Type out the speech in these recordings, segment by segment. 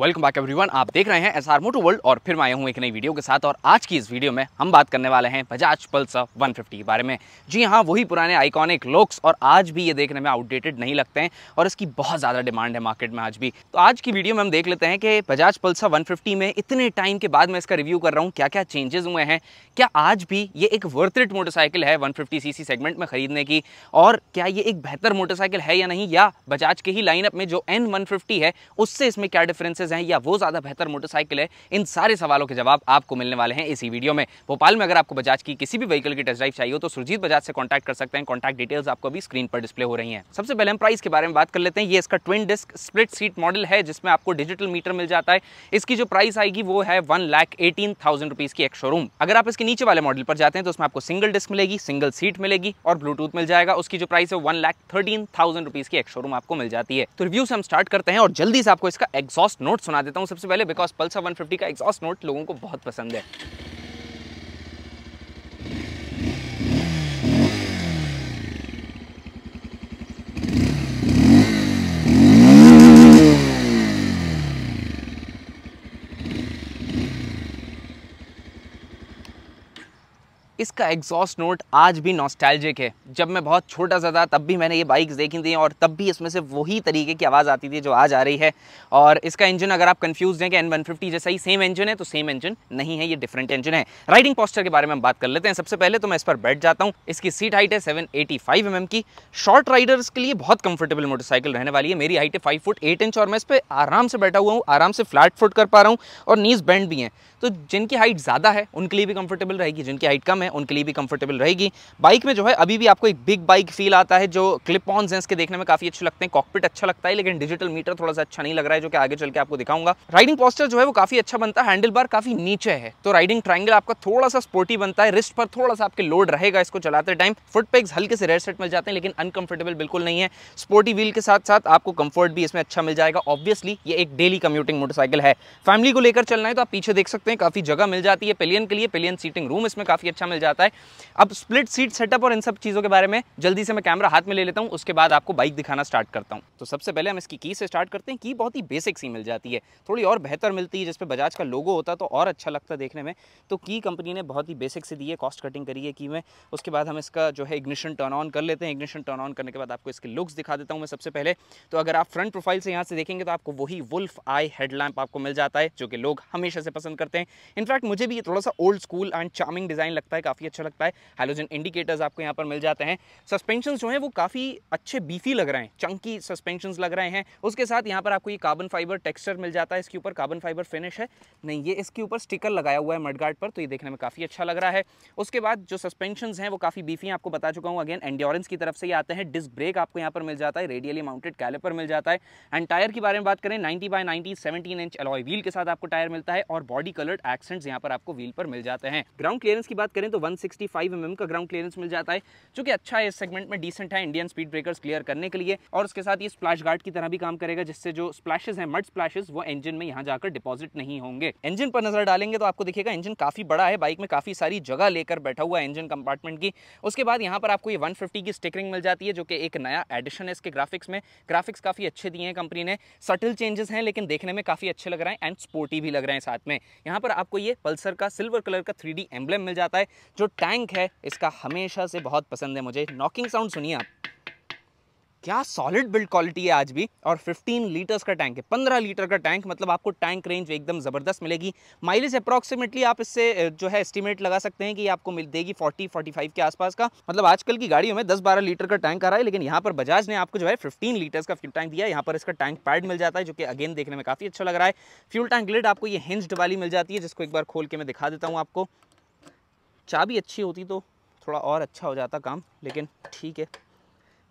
welcome back everyone आप देख रहे हैं एस आर मोटो वर्ल्ड और फिर मैं आया हूँ एक नई वीडियो के साथ और आज की इस वीडियो में हम बात करने वाले हैं बजाज पल्सर 150 के बारे में जी हाँ वही पुराने आइकॉनिक लुक्स और आज भी ये देखने में आउटडेटेड नहीं लगते हैं और इसकी बहुत ज़्यादा डिमांड है मार्केट में आज भी तो आज की वीडियो में हम देख लेते हैं कि बजाज पल्सर वन में इतने टाइम के बाद मैं इसका रिव्यू कर रहा हूँ क्या क्या चेंजेस हुए हैं क्या आज भी ये एक वर्थरिट मोटरसाइकिल है वन सीसी सेगमेंट में ख़रीदने की और क्या ये एक बेहतर मोटरसाइकिल है या नहीं या बजाज के ही लाइनअप में जो एन है उससे इसमें क्या डिफरेंस कोर्सेज हैं या वो ज़्यादा बेहतर मोटरसाइकिल है इन सारे सवालों के जवाब आपको मिलने वाले हैं इसी वीडियो में भोपाल में अगर आपको बजाज की किसी भी व्हीकल की टेस्ट ड्राइव चाहिए हो तो सुरजीत बजाज से कॉन्टैक्ट कर सकते हैं कॉन्टैक्ट डिटेल्स आपको अभी स्क्रीन पर डिस्प्ले हो रही है सबसे पहले हम प्राइस के बारे में बात कर लेते हैं ये इसका twin disc split seat model है जिसमें आपको डिजिटल मीटर मिल जाता है इसकी जो प्राइस आएगी वो है one lakh eighteen thousand rupees की एक शोरूम अगर आप इसके नीचे वाले मॉडल पर जाते हैं तो उसमें आपको सिंगल डिस्क मिलेगी सिंगल सीट मिलेगी और ब्लूटूथ मिल जाएगा उसकी जो प्राइस है one lakh thirteen thousand rupees की एक शोरूम आपको मिल जाती है तो रिव्यू से हम स्टार्ट करते हैं और जल्दी से आपको इसका एग्जॉस्ट नोट नोट सुना देता हूँ सबसे पहले बिकॉज पल्सर 150 का एग्जॉस्ट नोट लोगों को बहुत पसंद है इसका एग्जॉस्ट नोट आज भी नॉस्टैल्जिक है जब मैं बहुत छोटा सा था तब भी मैंने ये बाइक्स देखी थी और तब भी इसमें से वही तरीके की आवाज़ आती थी जो आज आ रही है और इसका इंजन अगर आप कन्फ्यूज हैं कि एन वन फिफ्टी जैसा ही सेम इंजन है तो सेम इंजन नहीं है ये डिफरेंट इंजन है राइडिंग पॉस्चर के बारे में हम बात कर लेते हैं सबसे पहले तो मैं इस पर बैठ जाता हूँ इसकी सीट हाइट है seven eighty five M M की शॉर्ट राइडर्स के लिए बहुत कंफर्टेबल मोटरसाइकिल रहने वाली है मेरी हाइट है फाइव फुट एट इंच और मैं इस पर आराम से बैठा हुआ हूँ आराम से फ्लैट फुट कर पा रहा हूँ और नीज बैंड भी हैं तो जिनकी हाइट ज़्यादा है उनके लिए भी कंफर्टेबल रहेगी जिनकी हाइट कम है में उनके लिए भी कंफर्टेबल रहेगी बाइक में जो है अभी भी आपको एक बिग बाइक फील आता है जो क्लिप ऑन जेंस के देखने में काफ़ी अच्छे लगते हैं कॉकपिट अच्छा लगता है लेकिन डिजिटल मीटर थोड़ा सा अच्छा नहीं लग रहा है जो कि आगे चल के आपको दिखाऊंगा राइडिंग पॉस्टर जो है वो काफ़ी अच्छा बनता है हैंडल बार काफ़ी नीचे है तो राइडिंग ट्राइंगल आपका थोड़ा सा स्पोर्टी बनता है रिस्ट पर थोड़ा सा आपके लोड रहेगा इसको चलाते टाइम फुट पेग्स हल्के से रेड सेट मिल जाते हैं लेकिन अनकंफर्टेबल बिल्कुल नहीं है स्पोर्टी व्हील के साथ साथ आपको कंफर्ट भी इसमें अच्छा मिल जाएगा ऑब्वियसली ये एक डेली कम्यूटिंग मोटरसाइकिल है फैमिली को लेकर चलना है तो आप पीछे देख सकते हैं काफ़ी जगह मिल जाती है पिलियन के लिए पिलियन सीटिंग रूम इसमें काफ़ी अच्छा मिल जाता है अब स्प्लिट सीट सेटअप और इन सब चीज़ों के बारे में जल्दी से मैं कैमरा हाथ में ले लेता हूँ उसके बाद आपको बाइक दिखाना स्टार्ट करता हूँ तो सबसे पहले हम इसकी की से स्टार्ट करते हैं की बहुत ही बेसिक सी मिल जाती है थोड़ी और बेहतर मिलती है जिस पर बजाज का लोगो होता तो और अच्छा लगता देखने में तो की कंपनी ने बहुत ही बेसिक से दी है कॉस्ट कटिंग करी है की में उसके बाद हम इसका जो है इग्निशन टर्न ऑन कर लेते हैं इग्निशन टर्न ऑन करने के बाद आपको इसके लुक्स दिखा देता हूँ मैं सबसे पहले तो अगर आप फ्रंट प्रोफाइल से यहाँ से देखेंगे तो आपको वही वुल्फ आई हेडलैम्प आपको मिल जाता है जो कि लोग हमेशा से पसंद करते हैं इनफैक्ट मुझे भी ये थोड़ा सा old school and charming design लगता है काफ़ी अच्छा लगता है हाइलोजन इंडिकेटर्स आपको यहाँ पर मिल जाते हैं सस्पेंशन जो हैं वो काफ़ी अच्छे बीफी लग रहे हैं चंकी सस्पेंशन लग रहे हैं उसके साथ यहाँ पर आपको ये कार्बन फाइबर टेक्स्चर मिल जाता है इसके ऊपर कार्बन फाइबर फिनिश है नहीं ये इसके ऊपर स्टिकर लगाया हुआ है मडगार्ड पर तो ये देखने में काफ़ी अच्छा लग रहा है उसके बाद जो सस्पेंशन हैं वो काफ़ी बीफी आपको बता चुका हूँ अगेन एंड्योरेंस की तरफ से ये आते हैं डिस्क ब्रेक आपको यहाँ पर मिल जाता है रेडियली माउंटेड कैलेपर मिल जाता है एंड टायर के बारे में बात करें ninety by ninety seventeen inch alloy wheel के साथ आपको टायर मिलता है और बॉडी कलर्ड एक्सेंट्स यहाँ पर आपको व्हील पर मिल जाते हैं ग्राउंड क्लियरेंस की बात करें तो तो 165 सिक्सटी mm का ग्राउंड क्लियरेंस मिल जाता है जो कि अच्छा है इस सेगमेंट में डिसेंट है इंडियन स्पीड ब्रेकर्स क्लियर करने के लिए और उसके साथ ये स्प्लैश गार्ड की तरह भी काम करेगा जिससे जो स्प्लैशेज हैं मड स्प्लैशेज वो इंजन में यहाँ जाकर डिपॉजिट नहीं होंगे इंजन पर नजर डालेंगे तो आपको दिखेगा इंजन काफी बड़ा है बाइक में काफी सारी जगह लेकर बैठा हुआ इंजन कंपार्टमेंट की उसके बाद यहाँ पर आपको ये 150 की स्टिकरिंग मिल जाती है जो कि एक नया एडिशन है इसके ग्राफिक्स में ग्राफिक्स काफ़ी अच्छे दिए हैं कंपनी ने सटल चेंजेस हैं लेकिन देखने में काफ़ी अच्छे लग रहे हैं एंड स्पोर्टी भी लग रहे हैं साथ में यहाँ पर आपको ये पल्सर का सिल्वर कलर का थ्री एम्बलेम मिल जाता है जो टैंक है इसका हमेशा से बहुत पसंद है मुझे नॉकिंग साउंड सुनिए आप क्या सॉलिड बिल्ड क्वालिटी है आज भी और 15 लीटर्स का टैंक है 15 लीटर का टैंक मतलब आपको टैंक रेंज एकदम ज़बरदस्त मिलेगी माइलेज अप्रॉक्सीमेटली आप इससे जो है एस्टीमेट लगा सकते हैं कि आपको मिल देगी 40 45 के आसपास का मतलब आजकल की गाड़ियों में 10-12 लीटर का टैंक आ रहा है लेकिन यहाँ पर बजाज ने आपको जो है फिफ्टीन लीटर्स का फ्यूल टैंक दिया यहाँ पर इसका टैंक पैड मिल जाता है जो कि अगेन देखने में काफ़ी अच्छा लग रहा है फ्यूल टैंक लिड आपको ये हिंस्ड वाली मिल जाती है जिसको एक बार खोल के मैं दिखा देता हूँ आपको चाबी अच्छी होती तो थोड़ा और अच्छा हो जाता काम लेकिन ठीक है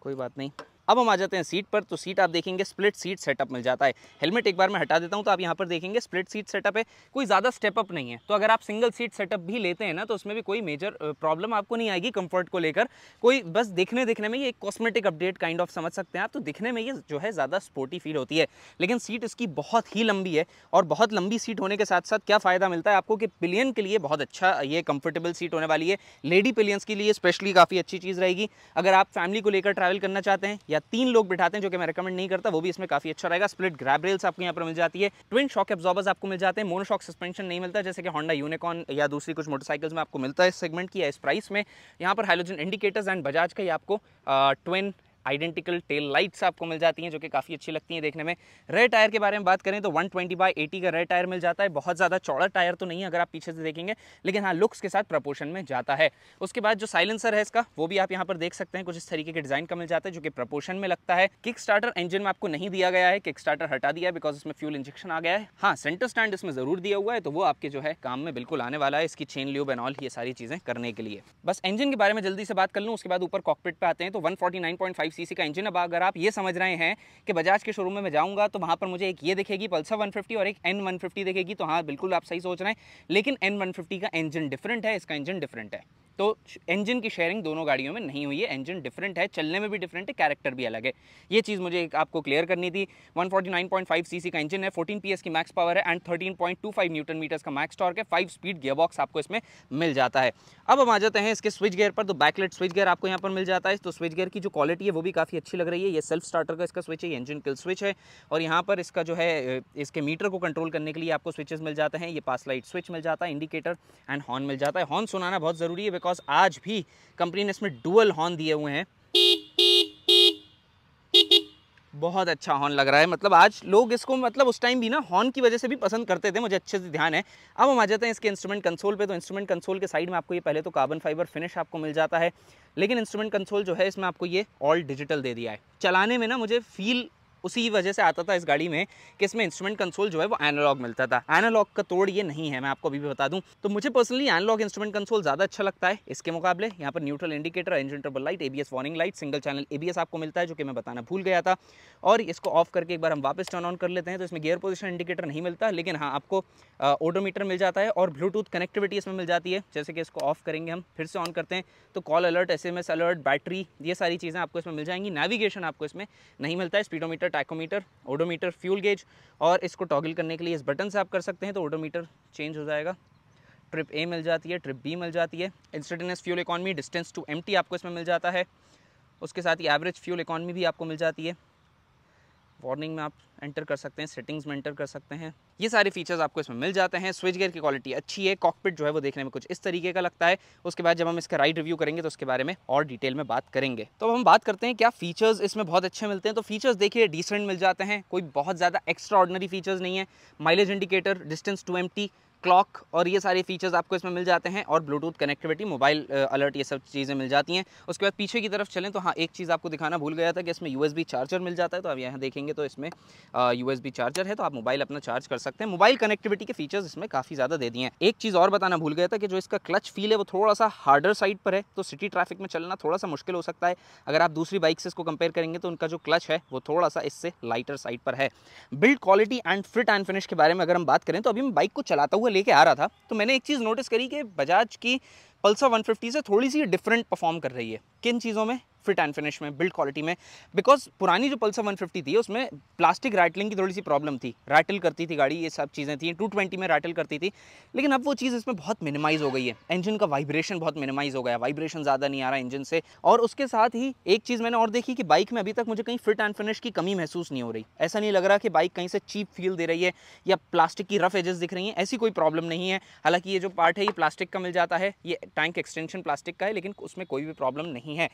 कोई बात नहीं अब हम आ जाते हैं सीट पर तो सीट आप देखेंगे स्प्लिट सीट सेटअप मिल जाता है हेलमेट एक बार मैं हटा देता हूँ तो आप यहाँ पर देखेंगे स्प्लिट सीट सेटअप है कोई ज़्यादा स्टेपअप नहीं है तो अगर आप सिंगल सीट सेटअप भी लेते हैं ना तो उसमें भी कोई मेजर प्रॉब्लम आपको नहीं आएगी कंफर्ट को लेकर कोई बस दिखने दिखने में ये एक कॉस्मेटिक अपडेट काइंड ऑफ समझ सकते हैं आप तो दिखने में ये जो है ज़्यादा स्पोर्टी फील होती है लेकिन सीट इसकी बहुत ही लंबी है और बहुत लंबी सीट होने के साथ साथ क्या फ़ायदा मिलता है आपको कि पिलियन के लिए बहुत अच्छा ये कंफर्टेबल सीट होने वाली है लेडी पिलियंस के लिए स्पेशली काफ़ी अच्छी चीज़ रहेगी अगर आप फैमिली को लेकर ट्रैवल करना चाहते हैं या तीन लोग बिठाते हैं जो कि मैं रिकमेंड नहीं करता वो भी इसमें काफी अच्छा रहेगा स्प्लिट ग्रैब रेल्स आपको यहाँ पर मिल जाती है ट्विन शॉक एब्जॉर्बर्स आपको मिल जाते हैं मोनोशॉक सस्पेंशन नहीं मिलता जैसे कि होंडा यूनिकॉन या दूसरी कुछ मोटरसाइकिल्स में आपको मिलता है इस सेगमेंट की या इस प्राइस में यहाँ पर हाइलोजन इंडिकेटर्स एंड बजाज का ही आपको ट्विन आइडेंटिकल टेल लाइट्स आपको मिल जाती हैं जो कि काफ़ी अच्छी लगती हैं देखने में रेड टायर के बारे में बात करें तो 120 ट्वेंटी बाई एटी का रेड टायर मिल जाता है बहुत ज़्यादा चौड़ा टायर तो नहीं है अगर आप पीछे से देखेंगे लेकिन हाँ लुक्स के साथ प्रपोर्शन में जाता है उसके बाद जो साइलेंसर है इसका वो भी आप यहाँ पर देख सकते हैं कुछ इस तरीके के डिज़ाइन का मिल जाता है जो कि प्रपोर्शन में लगता है किक स्टार्टर इंजन में आपको नहीं दिया गया है किक स्टार्टर हटा दिया बिकॉज इसमें फ्यूल इंजेक्शन आ गया है हाँ सेंटर स्टैंड इसमें ज़रूर दिया हुआ है तो वो आपके जो है काम में बिल्कुल आने वाला है इसकी चेन ल्यूब एनऑल ये सारी चीज़ें करने के लिए बस इंजन के बारे में जल्दी से बात कर लूँ उसके बाद ऊपर कॉकपिट पर आते हैं तो वन सीसी का इंजन अब अगर आप ये समझ रहे हैं कि बजाज के शोरूम में मैं जाऊंगा तो वहाँ पर मुझे एक ये दिखेगी पल्सर 150 और एक एन दिखेगी तो हाँ बिल्कुल आप सही सोच रहे हैं लेकिन एन का इंजन डिफरेंट है इसका इंजन डिफरेंट है तो इंजन की शेयरिंग दोनों गाड़ियों में नहीं हुई है इंजन डिफरेंट है चलने में भी डिफरेंट है कैरेक्टर भी अलग है ये चीज़ मुझे आपको क्लियर करनी थी 149.5 सीसी का इंजन है 14 पीएस की मैक्स पावर है एंड 13.25 न्यूटन मीटर्स का मैक्स टॉर्क है फाइव स्पीड गियरबॉक्स आपको इसमें मिल जाता है अब हम आ जाते हैं इसके स्विच गेयर पर तो बैकलेट स्विच गेयर आपको यहाँ पर मिल जाता है तो स्विच गेयर की जो क्वालिटी है वो भी काफ़ी अच्छी लग रही है ये सेल्फ स्टार्टर का इसका स्विच है इंजन किल स्विच है और यहाँ पर इसका जो है इसके मीटर को कंट्रोल करने के लिए आपको स्विचेस मिल जाते हैं ये पास लाइट स्विच मिल जाता है इंडिकेटर एंड हॉर्न मिल जाता है हॉर्न सुनाना बहुत ज़रूरी है बिकॉज आज भी कंपनी ने इसमें डुअल हॉर्न दिए हुए हैं बहुत अच्छा हॉर्न लग रहा है मतलब आज लोग इसको मतलब उस टाइम भी ना हॉर्न की वजह से भी पसंद करते थे मुझे अच्छे से ध्यान है अब हम आ जाते हैं इसके इंस्ट्रूमेंट कंसोल पे तो इंस्ट्रूमेंट कंसोल के साइड में आपको ये पहले तो कार्बन फाइबर फिनिश आपको मिल जाता है लेकिन इंस्ट्रूमेंट कंसोल जो है इसमें आपको ये ऑल डिजिटल दे दिया है चलाने में ना मुझे फील उसी वजह से आता था इस गाड़ी में कि इसमें इंस्ट्रूमेंट कंसोल जो है वो एनालॉग मिलता था एनालॉग का तोड़ ये नहीं है मैं आपको अभी भी बता दूँ तो मुझे पर्सनली एनालॉग इंस्ट्रूमेंट कंसोल ज़्यादा अच्छा लगता है इसके मुकाबले यहाँ पर neutral indicator engine trouble light ABS warning light single channel ABS आपको मिलता है जो कि मैं बताना भूल गया था और इसको ऑफ करके एक बार हम वापस टर्न ऑन कर लेते हैं तो इसमें गियर पोजिशन इंडिकेटर नहीं मिलता लेकिन हाँ आपको ओडोमीटर मिल जाता है और ब्लूटूथ कनेक्टिविटी इसमें मिल जाती है जैसे कि इसको ऑफ करेंगे हम फिर से ऑन करते हैं तो call alert S alert battery ये सारी चीज़ें आपको इसमें मिल जाएंगी नेविगेशन आपको इसमें नहीं मिलता है speedometer tachometer odometer fuel gauge और इसको टॉगल करने के लिए इस बटन से आप कर सकते हैं तो ओडोमीटर चेंज हो जाएगा ट्रिप ए मिल जाती है ट्रिप बी मिल जाती है instantaneous fuel economy distance to एम आपको इसमें मिल जाता है उसके साथ ही एवरेज फ्यूल इकॉनमी भी आपको मिल जाती है वार्निंग में आप एंटर कर सकते हैं सेटिंग्स में एंटर कर सकते हैं ये सारे फीचर्स आपको इसमें मिल जाते हैं स्विच गेयर की क्वालिटी अच्छी है कॉकपिट जो है वो देखने में कुछ इस तरीके का लगता है उसके बाद जब हम इसका राइड रिव्यू करेंगे तो उसके बारे में और डिटेल में बात करेंगे तो अब हम बात करते हैं क्या फीचर्स इसमें बहुत अच्छे मिलते हैं तो फीचर्स देखिए डिसेंट मिल जाते हैं कोई बहुत ज़्यादा एक्स्ट्रा फीचर्स नहीं है माइलेज इंडिकेटर डिस्टेंस टू एम क्लॉक और ये सारे फीचर्स आपको इसमें मिल जाते हैं और ब्लूटूथ कनेक्टिविटी मोबाइल अलर्ट ये सब चीज़ें मिल जाती हैं उसके बाद पीछे की तरफ चलें तो हाँ एक चीज़ आपको दिखाना भूल गया था कि इसमें यू चार्जर मिल जाता है तो आप यहाँ देखेंगे तो इसमें यू uh, चार्जर है तो आप मोबाइल अपना चार्ज कर सकते हैं मोबाइल कनेक्टिविटी के फीचर्स इसमें काफ़ी ज़्यादा दे दिए हैं एक चीज़ और बताना भूल गया था कि जो इसका क्लच फील है वो थोड़ा सा हार्डर साइड पर है तो सिटी ट्रैफिक में चलना थोड़ा सा मुश्किल हो सकता है अगर आप दूसरी बाइक से इसको कंपेयर करेंगे तो उनका जो क्लच है वो थोड़ा सा इससे लाइटर साइड पर है build quality and fit and finish के बारे में अगर हम बात करें तो अभी मैं बाइक को चलाता हुआ लेके आ रहा था तो मैंने एक चीज़ नोटिस करी कि बजाज की पल्सर 150 से थोड़ी सी डिफरेंट परफॉर्म कर रही है किन चीज़ों में फिट एंड फिनिश में बिल्ड क्वालिटी में बिकॉज पुरानी जो पल्सर 150 थी उसमें प्लास्टिक रैटलिंग की थोड़ी सी प्रॉब्लम थी रैटल करती थी गाड़ी ये सब चीज़ें थी 220 में रैटल करती थी लेकिन अब वो चीज़ इसमें बहुत मिनिमाइज हो गई है इंजन का वाइब्रेशन बहुत मिनिमाइज हो गया वाइब्रेशन ज़्यादा नहीं आ रहा इंजन से और उसके साथ ही एक चीज़ मैंने और देखी कि बाइक में अभी तक मुझे कहीं फिट एंड फिनिश की कमी महसूस नहीं हो रही ऐसा नहीं लग रहा कि बाइक कहीं से चीप फील दे रही है या प्लास्टिक की रफ एजेस दिख रही हैं ऐसी कोई प्रॉब्लम नहीं है हालांकि ये जो पार्ट है ये प्लास्टिक का मिल जाता है ये टैंक एक्सटेंशन प्लास्टिक का है लेकिन उसमें कोई भी प्रॉब्लम नहीं है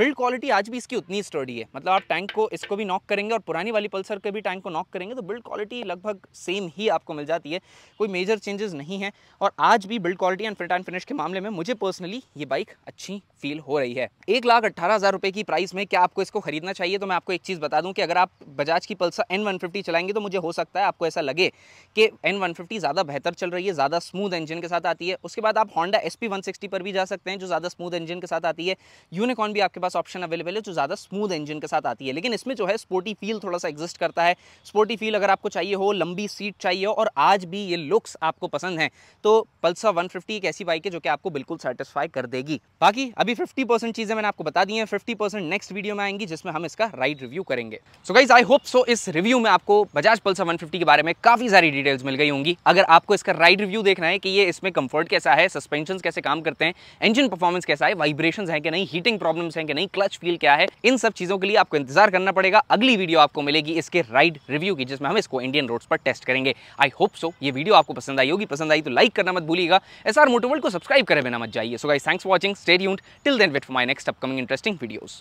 बिल्ड बिल्ड क्वालिटी आज भी इसकी उतनी स्टडी है मतलब आप टैंक को इसको भी नॉक करेंगे और पुरानी वाली पल्सर के भी टैंक को नॉक करेंगे तो बिल्ड क्वालिटी लगभग सेम ही आपको मिल जाती है कोई मेजर चेंजेस नहीं है और आज भी build quality and fit and finish के मामले में मुझे पर्सनली ये बाइक अच्छी फील हो रही है एक लाख अट्ठारह हज़ार रुपये की प्राइस में क्या आपको इसको खरीदना चाहिए तो मैं आपको एक चीज़ बता दूं कि अगर आप बजाज की पल्सर एन वन फिफ्टी चलाएंगे तो मुझे हो सकता है आपको ऐसा लगे कि एन वन फिफ्टी ज़्यादा बेहतर चल रही है ज़्यादा स्मूथ इंजन के साथ आती है उसके बाद आप Honda S P one sixty पर भी जा सकते हैं जो ज़्यादा स्मूथ इंजन के साथ आती है यूनिकॉन भी आपके पास ऑप्शन अवेलेबल है जो ज़्यादा स्मूथ इंजन के साथ आती है लेकिन इसमें जो है स्पोर्टी फील थोड़ा सा एग्जिस्ट करता है स्पोर्टी फील अगर आपको चाहिए हो लंबी सीट चाहिए हो और आज भी ये लुक्स आपको पसंद हैं तो पल्सर वन एक ऐसी बाइक है जो कि आपको बिल्कुल सेटिस्फाई कर देगी बाकी अभी फिफ्टी चीज़ें मैंने आपको बता दी हैं फिफ्टी नेक्स्ट वीडियो में आएंगी जिसमें हम इसका राइड रिव्यू करेंगे so guys I hope so इस रिव्यू में आपको बजाज पल्सर वन के बारे में काफ़ी सारी डिटेल्स मिल गई होंगी अगर आपको इसका राइड रिव्यू देखना है कि ये इसमें कंफर्ट कैसा है सस्पेंशन कैसे काम करते हैं इंजन परफॉर्मेंस कैसा है वाइब्रेशंस हैं कि नहीं हीटिंग प्रॉब्लम्स हैं कि नहीं क्लच फील क्या है इन सब चीज़ों के लिए आपको इंतजार करना पड़ेगा अगली वीडियो आपको मिलेगी इसके राइड रिव्यू की जिसमें हम इसको इंडियन रोड्स पर टेस्ट करेंगे आई होप सो ये वीडियो आपको पसंद आई होगी पसंद आई तो लाइक करना मत भूलिएगा एस आर मोटोवल्ड को सब्सक्राइब करे बिना मत जाइए so guys thanks for watching stay tuned till then wait for my next upcoming interesting videos